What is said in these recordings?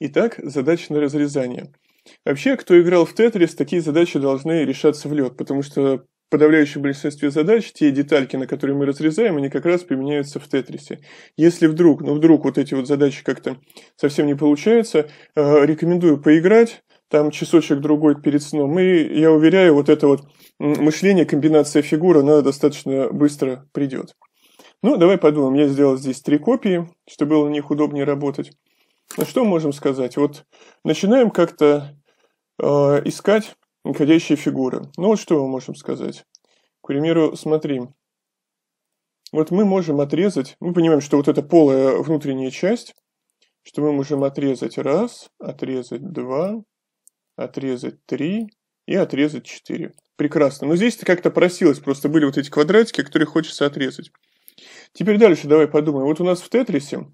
Итак, задача на разрезание. Вообще, кто играл в Тетрис, такие задачи должны решаться в лед, потому что подавляющее большинство задач те детальки, на которые мы разрезаем, они как раз применяются в Тетрисе. Если вдруг, ну вдруг вот эти вот задачи как-то совсем не получаются, э, рекомендую поиграть, там часочек-другой перед сном, и я уверяю, вот это вот мышление, комбинация фигур, она достаточно быстро придет. Ну, давай подумаем, я сделал здесь три копии, чтобы было на них удобнее работать. Ну что можем сказать? Вот начинаем как-то э, искать находящие фигуры. Ну вот что мы можем сказать? К примеру, смотри. Вот мы можем отрезать, мы понимаем, что вот эта полая внутренняя часть, что мы можем отрезать раз, отрезать два, отрезать три и отрезать четыре. Прекрасно. Но здесь-то как-то просилось, просто были вот эти квадратики, которые хочется отрезать. Теперь дальше давай подумаем. Вот у нас в тетрисе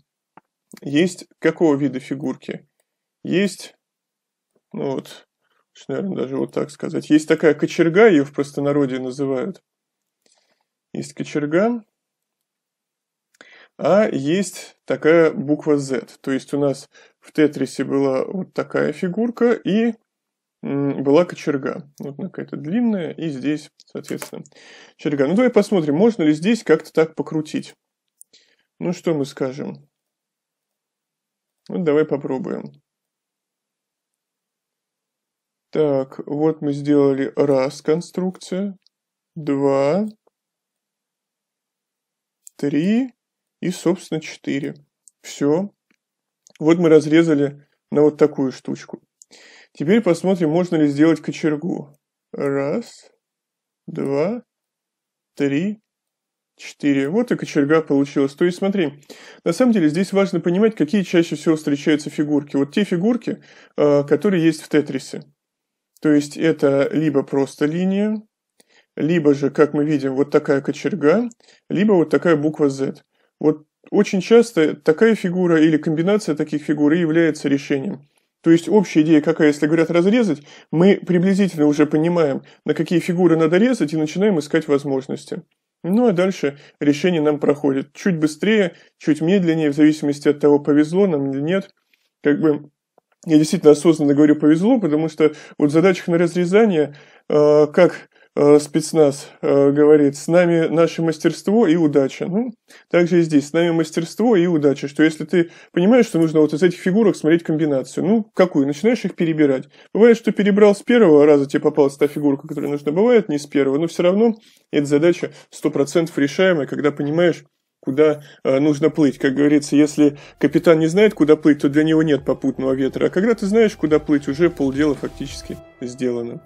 есть какого вида фигурки? Есть, ну вот, наверное, даже вот так сказать. Есть такая кочерга, ее в простонародье называют. Есть кочерга, а есть такая буква Z. То есть у нас в тетрисе была вот такая фигурка и была кочерга. Вот она какая-то длинная, и здесь, соответственно, черга. Ну, давай посмотрим, можно ли здесь как-то так покрутить. Ну, что мы скажем? Ну, давай попробуем. Так, вот мы сделали раз конструкция, два, три и, собственно, четыре. Все. Вот мы разрезали на вот такую штучку. Теперь посмотрим, можно ли сделать кочергу. Раз, два, три, 4. Вот и кочерга получилась. То есть, смотри, на самом деле здесь важно понимать, какие чаще всего встречаются фигурки. Вот те фигурки, э, которые есть в тетрисе. То есть, это либо просто линия, либо же, как мы видим, вот такая кочерга, либо вот такая буква Z. Вот очень часто такая фигура или комбинация таких фигур и является решением. То есть общая идея какая, если говорят разрезать, мы приблизительно уже понимаем, на какие фигуры надо резать и начинаем искать возможности. Ну а дальше решение нам проходит чуть быстрее, чуть медленнее, в зависимости от того, повезло нам или нет. Как бы я действительно осознанно говорю повезло, потому что вот в задачах на разрезание, э, как Э, спецназ э, говорит, с нами наше мастерство и удача. Ну, также и здесь, с нами мастерство и удача, что если ты понимаешь, что нужно вот из этих фигурок смотреть комбинацию, ну, какую, начинаешь их перебирать. Бывает, что перебрал с первого раза, тебе попалась та фигурка, которая нужна, бывает не с первого, но все равно эта задача 100% решаемая, когда понимаешь, куда э, нужно плыть. Как говорится, если капитан не знает, куда плыть, то для него нет попутного ветра. А когда ты знаешь, куда плыть, уже полдела фактически сделано.